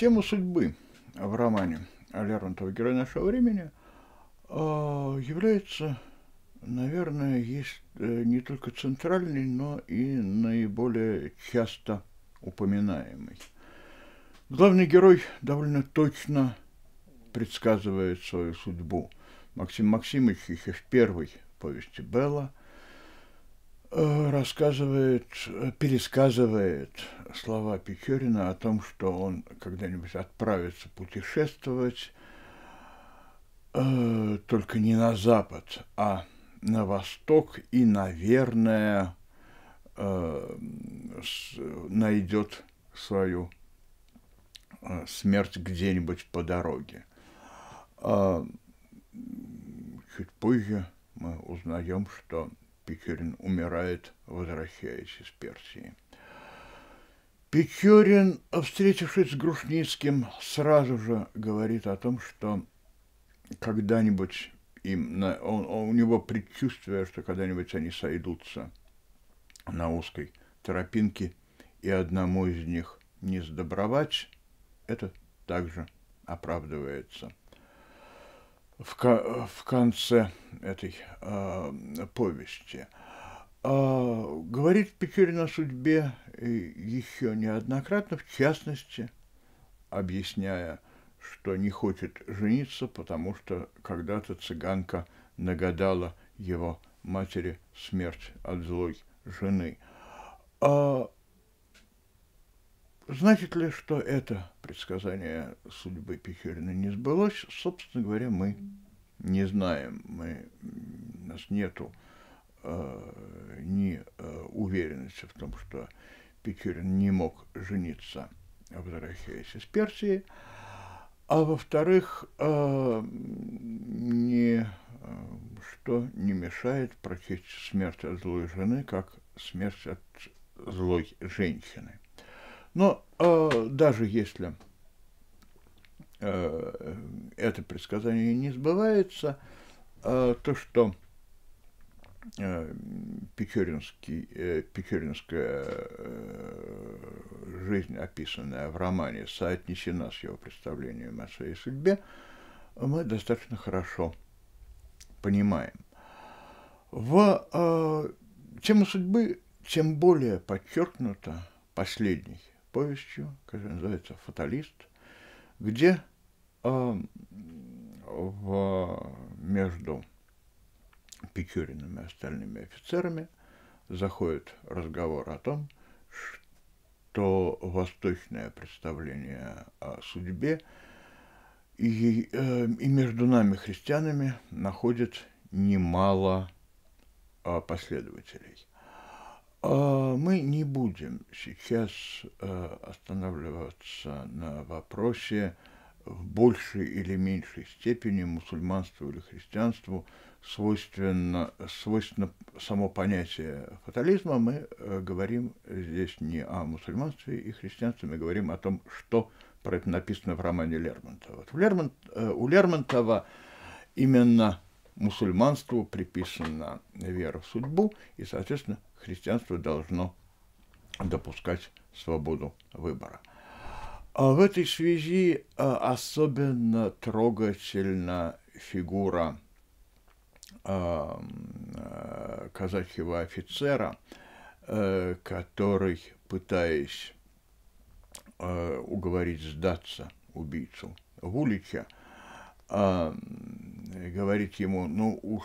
Тему судьбы в романе Лермонтова «Герой нашего времени» а, является, наверное, есть э, не только центральный, но и наиболее часто упоминаемый. Главный герой довольно точно предсказывает свою судьбу. Максим Максимович еще в первой повести Белла – рассказывает, пересказывает слова Печорина о том, что он когда-нибудь отправится путешествовать э, только не на запад, а на восток и, наверное, э, с, найдет свою э, смерть где-нибудь по дороге. Э, чуть позже мы узнаем, что Печорин умирает, возвращаясь из Персии. Печорин, встретившись с Грушницким, сразу же говорит о том, что когда-нибудь им, он, он, у него предчувствие, что когда-нибудь они сойдутся на узкой тропинке, и одному из них не сдобровать, это также оправдывается в, ко в конце этой э, повести. Э, говорит Печорин о судьбе э, еще неоднократно, в частности, объясняя, что не хочет жениться, потому что когда-то цыганка нагадала его матери смерть от злой жены. А Значит ли, что это предсказание судьбы Печерина не сбылось, собственно говоря, мы не знаем. Мы, у нас нету э, ни э, уверенности в том, что Печерин не мог жениться, возвращаясь из Персии, а во-вторых, э, не, э, что не мешает прочесть смерть от злой жены как смерть от злой женщины. Но ну, э, а, даже если э, это предсказание не сбывается, э, то, что э, Печоринский, э, Печоринская э, жизнь, описанная в романе, соотнесена с его представлением о своей судьбе, мы достаточно хорошо понимаем. В э, тему судьбы тем более подчеркнута последней повестью, которая называется «Фаталист», где э, в, между Печориным и остальными офицерами заходит разговор о том, что восточное представление о судьбе и, э, и между нами, христианами, находит немало э, последователей. А, мы не будем сейчас э, останавливаться на вопросе в большей или меньшей степени мусульманству или христианству свойственно, свойственно само понятие фатализма. Мы э, говорим здесь не о мусульманстве и христианстве, мы говорим о том, что про это написано в романе Лермонтова. у Лермонт, э, у Лермонтова именно мусульманству приписана вера в судьбу и, соответственно, христианство должно допускать свободу выбора. А в этой связи а, особенно трогательна фигура а, казачьего офицера, э, который, пытаясь э, уговорить сдаться убийцу Гулича, говорит ему, ну уж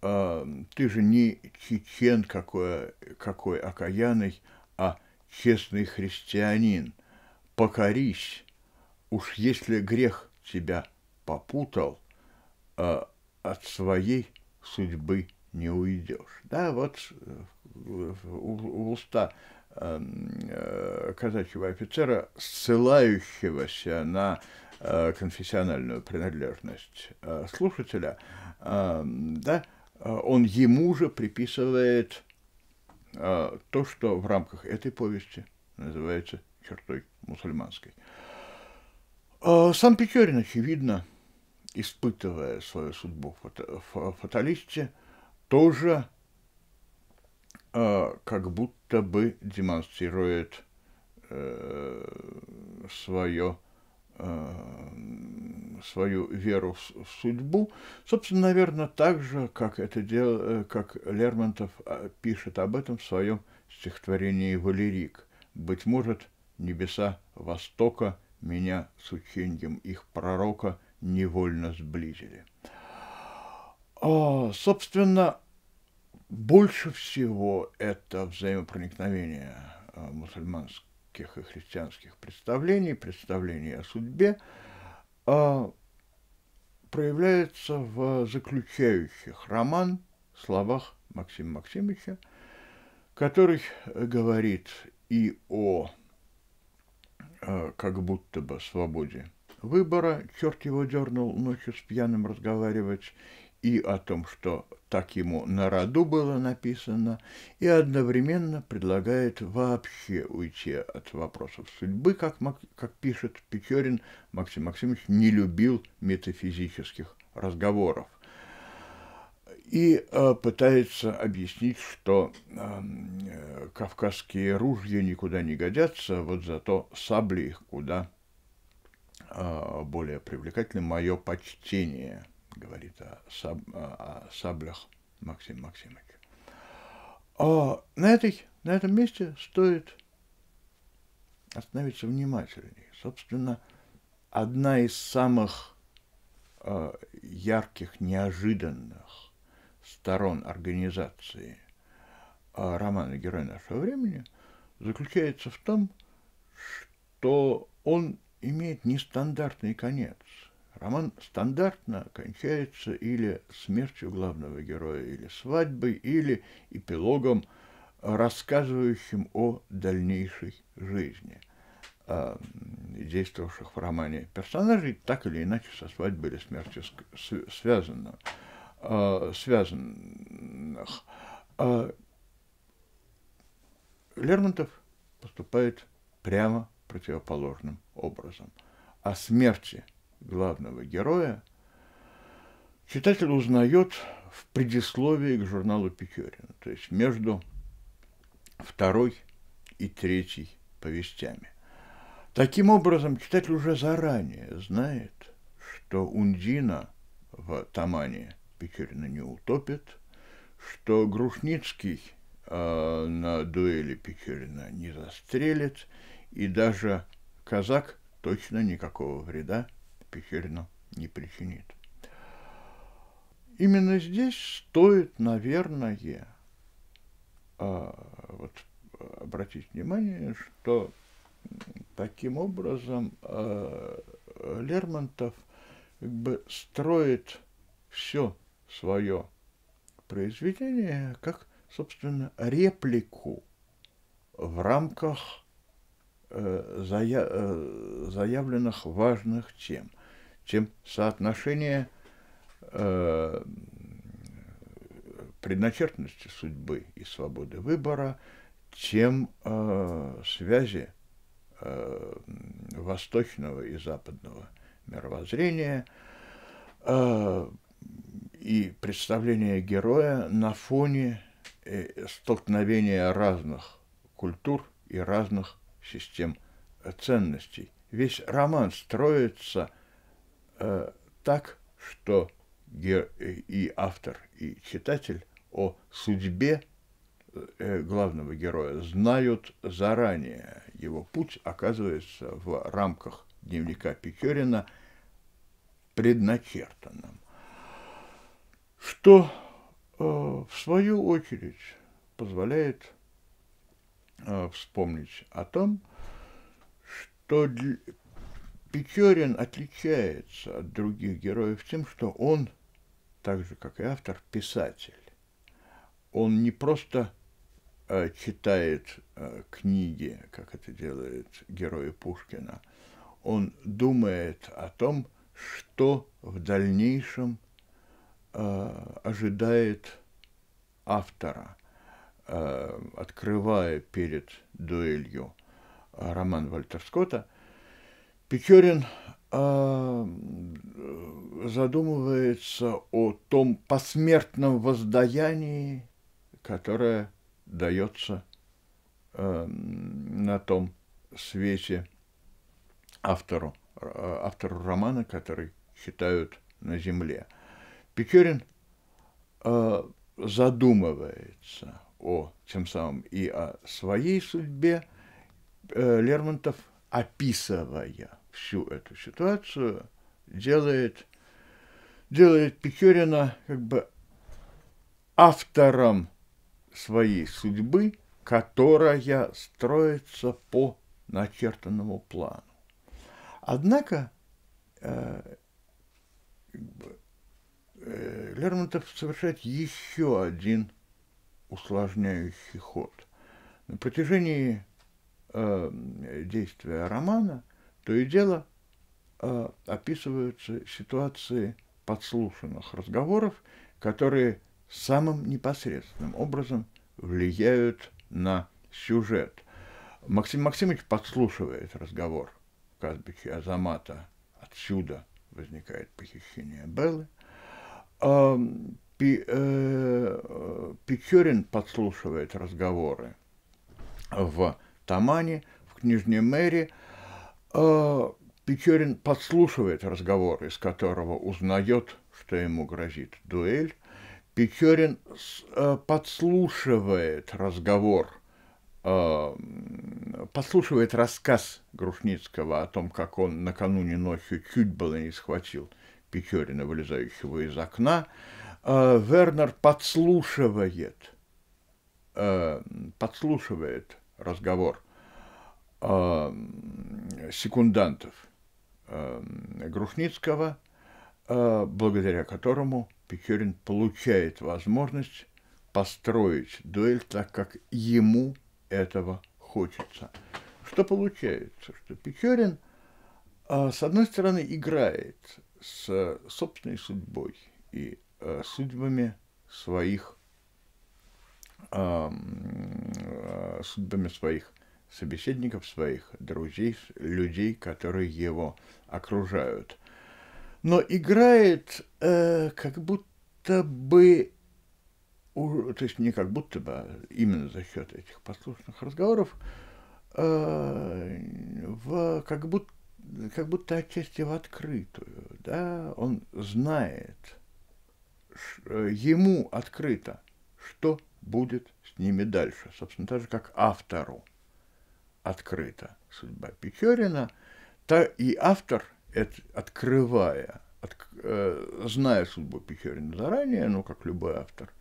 ты же не чечен какой, какой окаянный, а честный христианин. Покорись, уж если грех тебя попутал, э, от своей судьбы не уйдешь. Да, вот у, э, уста э, казачьего офицера, ссылающегося на э, конфессиональную принадлежность слушателя, да, а, он ему же приписывает а, то, что в рамках этой повести называется чертой мусульманской. А, сам Печорин, очевидно, испытывая свою судьбу в фаталисте, тоже как будто бы демонстрирует э, свое Э, свою веру в судьбу, собственно, наверное, так же, как это дел, э, как Лермонтов а, пишет об этом в своем стихотворении «Валерик». «Быть может, небеса Востока меня с ученьем их пророка невольно сблизили». О, а, собственно, больше всего это взаимопроникновение э, мусульманское и христианских представлений, представлений о судьбе, а, проявляется в заключающих роман словах Максима Максимовича, который говорит и о а, как будто бы свободе выбора, черт его дернул ночью с пьяным разговаривать, и о том, что так ему на роду было написано, и одновременно предлагает вообще уйти от вопросов судьбы, как, как пишет Печорин, Максим Максимович не любил метафизических разговоров. И э, пытается объяснить, что э, кавказские ружья никуда не годятся, вот зато сабли их куда э, более привлекательны, мое почтение – говорит о, саб, о саблях Максим Максимович. А на, этой, на этом месте стоит остановиться внимательнее. Собственно, одна из самых э, ярких, неожиданных сторон организации э, романа «Герой нашего времени» заключается в том, что он имеет нестандартный конец – Роман стандартно кончается или смертью главного героя, или свадьбой, или эпилогом, рассказывающим о дальнейшей жизни а, действовавших в романе персонажей, так или иначе со свадьбой или смертью а, связанных. связанных. Лермонтов поступает прямо противоположным образом. О смерти – главного героя, читатель узнает в предисловии к журналу Печорина, то есть между второй и третьей повестями. Таким образом, читатель уже заранее знает, что Ундина в Тамане Печорина не утопит, что Грушницкий э, на дуэли Печорина не застрелит, и даже казак точно никакого вреда Пехерина не причинит. Именно здесь стоит, наверное, а, вот, обратить внимание, что таким образом а, Лермонтов как бы строит все свое произведение как, собственно, реплику в рамках э, э, заявленных важных тем чем соотношение э, предначертанности судьбы и свободы выбора, тем э, связи э, восточного и западного мировоззрения э, и представления героя на фоне э, столкновения разных культур и разных систем э, ценностей. Весь роман строится – Э, так, что и автор, и читатель о судьбе э, главного героя знают заранее. Его путь оказывается в рамках дневника Печорина предначертанным. Что, э, в свою очередь, позволяет вспомнить о том, что Печорин отличается от других героев тем, что он, так же как и автор, писатель. Он не просто э, читает э, книги, как это делает герои Пушкина, он думает о том, что в дальнейшем э, ожидает автора, э, открывая перед дуэлью э, роман Вальтер Скотта – Печорин а, задумывается о том посмертном воздаянии, которое дается э, на том свете автору, э, автору романа, который считают на земле. Печорин э, задумывается о тем самым и о своей судьбе, Лермонтов описывая всю эту ситуацию делает, делает Печорина как бы автором своей судьбы, которая строится по начертанному плану. Однако э, э, Лермонтов совершает еще один усложняющий ход. На протяжении э, действия романа – то и дело э, описываются ситуации подслушанных разговоров, которые самым непосредственным образом влияют на сюжет. Максим Максимович подслушивает разговор Казбича Азамата. Отсюда возникает похищение Беллы. Э, Пи, э, Печорин подслушивает разговоры в Тамане, в Книжной Мэри. А Печорин подслушивает разговор, из которого узнает, что ему грозит дуэль. Печорин э, подслушивает разговор, а, подслушивает рассказ Грушницкого о том, как он накануне ночью чуть было не схватил Печорина, вылезающего из окна. А Вернер подслушивает, э, подслушивает разговор – Э, секундантов э, Грушницкого, э, благодаря которому Печорин получает возможность построить дуэль так, как ему этого хочется. Что получается? Что Печорин, с одной стороны, играет с собственной судьбой и судьбами своих судьбами своих собеседников своих, друзей, людей, которые его окружают. Но играет э, как будто бы, то есть не как будто бы, а именно за счет этих послушных разговоров, э, в, как, будто, как будто отчасти в открытую. Да? Он знает, э, ему открыто, что будет с ними дальше. Собственно, так же, как автору открыта судьба Печорина, та и автор, это, открывая, от, э, зная судьбу Печорина заранее, ну, как любой автор,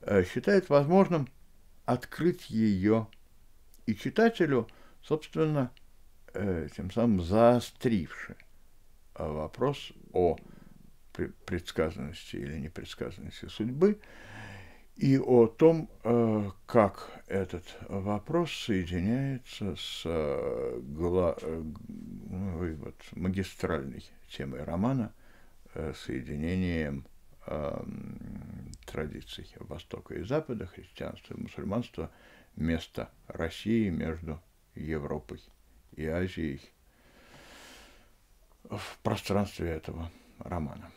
э, считает возможным открыть ее и читателю, собственно, э, тем самым заостривши вопрос о предсказанности или непредсказанности судьбы, и о том, э, как этот вопрос соединяется с э, гла... Э, ну, вот, магистральной темой романа соединением эм, традиций Востока и Запада, христианства и мусульманства, место России между Европой и Азией в пространстве этого романа.